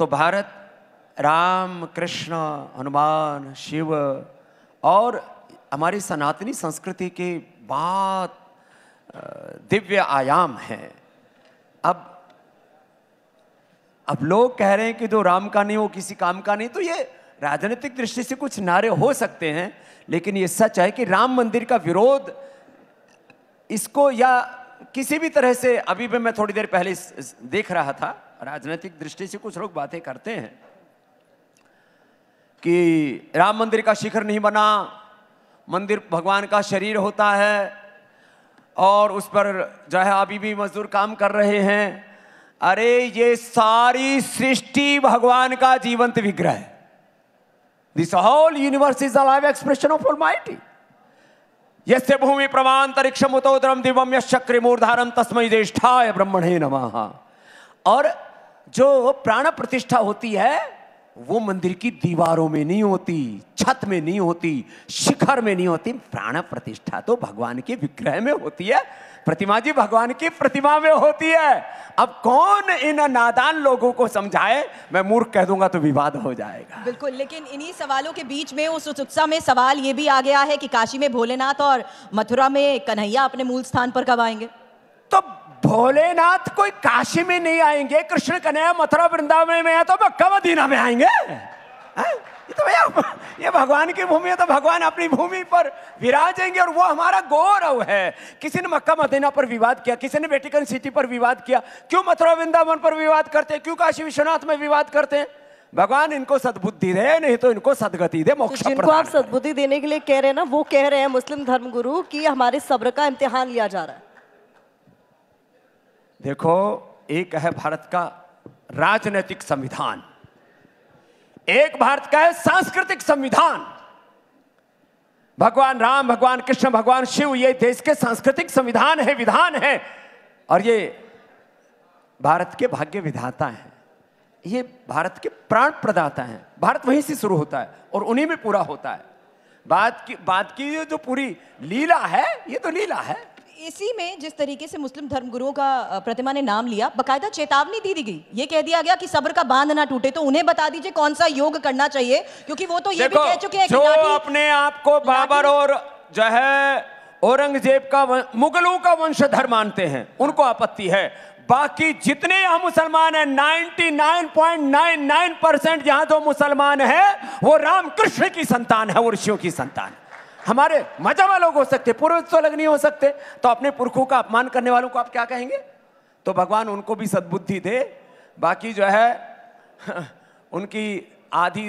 तो भारत राम कृष्ण हनुमान शिव और हमारी सनातनी संस्कृति के बहुत दिव्य आयाम हैं अब अब लोग कह रहे हैं कि जो राम का नहीं वो किसी काम का नहीं तो ये राजनीतिक दृष्टि से कुछ नारे हो सकते हैं लेकिन ये सच है कि राम मंदिर का विरोध इसको या किसी भी तरह से अभी भी मैं थोड़ी देर पहले देख रहा था राजनीतिक दृष्टि से कुछ लोग बातें करते हैं कि राम मंदिर का शिखर नहीं बना मंदिर भगवान का शरीर होता है और उस पर जो है अभी भी मजदूर काम कर रहे हैं अरे ये सारी सृष्टि भगवान का जीवंत विग्रह है this whole universe is alive expression of mighty यस्य भूमि प्रमांतरिक्षम उतोदरम दिवम यक्रिमूर्धारम तस्मय ज्येष्ठाय ब्रह्मणे नमः और जो प्राण प्रतिष्ठा होती है वो मंदिर की दीवारों में नहीं होती छत में नहीं होती शिखर में नहीं होती प्राण प्रतिष्ठा तो भगवान के विग्रह में होती है प्रतिमा जी भगवान की प्रतिमा में होती है अब कौन इन नादान लोगों को समझाए मैं मूर्ख कह दूंगा तो विवाद हो जाएगा बिल्कुल लेकिन इन्हीं सवालों के बीच में उस उत्सुकता में सवाल ये भी आ गया है कि काशी में भोलेनाथ और मथुरा में कन्हैया अपने मूल स्थान पर कब आएंगे भोलेनाथ कोई काशी में नहीं आएंगे कृष्ण कन्या मथुरा वृंदावन में है तो मक्का मदीना में आएंगे हाँ? ये तो भैया ये भगवान की भूमि है तो भगवान अपनी भूमि पर विराजेंगे और वो हमारा गौरव है किसी ने मक्का मदीना पर विवाद किया किसी ने वेटिकन सिटी पर विवाद किया क्यों मथुरा वृंदावन पर विवाद करते हैं क्यों काशी विश्वनाथ में विवाद करते हैं भगवान इनको सदबुद्धि दे नहीं तो इनको सदगति दे मोक्ष जिनको आप सद्बुद्धि देने के लिए कह रहे हैं ना वो कह रहे हैं मुस्लिम धर्मगुरु कि हमारे सब्र का इम्तिहान लिया जा रहा है देखो एक है भारत का राजनीतिक संविधान एक भारत का है सांस्कृतिक संविधान भगवान राम भगवान कृष्ण भगवान शिव ये देश के सांस्कृतिक संविधान है विधान है और ये भारत के भाग्य विधाता हैं ये भारत के प्राण प्रदाता हैं भारत वहीं से शुरू होता है और उन्हीं में पूरा होता है बात की बात की जो पूरी लीला है ये तो लीला है इसी में जिस तरीके से मुस्लिम धर्मगुरुओं का प्रतिमा ने नाम लिया बकायदा चेतावनी दी दी गई ये कह दिया गया कि सब्र का बांध ना टूटे तो उन्हें बता दीजिए कौन सा योग करना चाहिए क्योंकि वो तो ये भी कह चुके हैं जो अपने आप को बाबर और जो है औरंगजेब का मुगलों का वंशधर मानते हैं उनको आपत्ति है बाकी जितने यहां मुसलमान नाइन 99.99 परसेंट जहां जो मुसलमान है वो रामकृष्ण की संतान है वो ऋषियों की संतान है हमारे मजा लोग हो सकते पूर्वज तो अलग नहीं हो सकते तो अपने पुरखों का अपमान करने वालों को आप क्या कहेंगे तो भगवान उनको भी सद्बुद्धि दे बाकी जो है उनकी आधी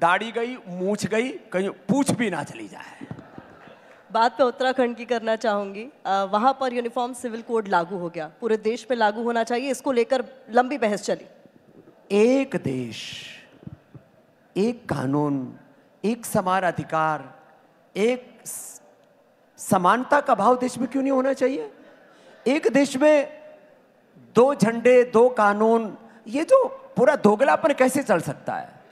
दाढ़ी गई मूछ गई कहीं पूछ भी ना चली जाए बात पे उत्तराखंड की करना चाहूंगी वहां पर यूनिफॉर्म सिविल कोड लागू हो गया पूरे देश में लागू होना चाहिए इसको लेकर लंबी बहस चली एक देश एक कानून एक समान अधिकार एक समानता का भाव देश में क्यों नहीं होना चाहिए एक देश में दो झंडे दो कानून ये जो पूरा दोगलापन कैसे चल सकता है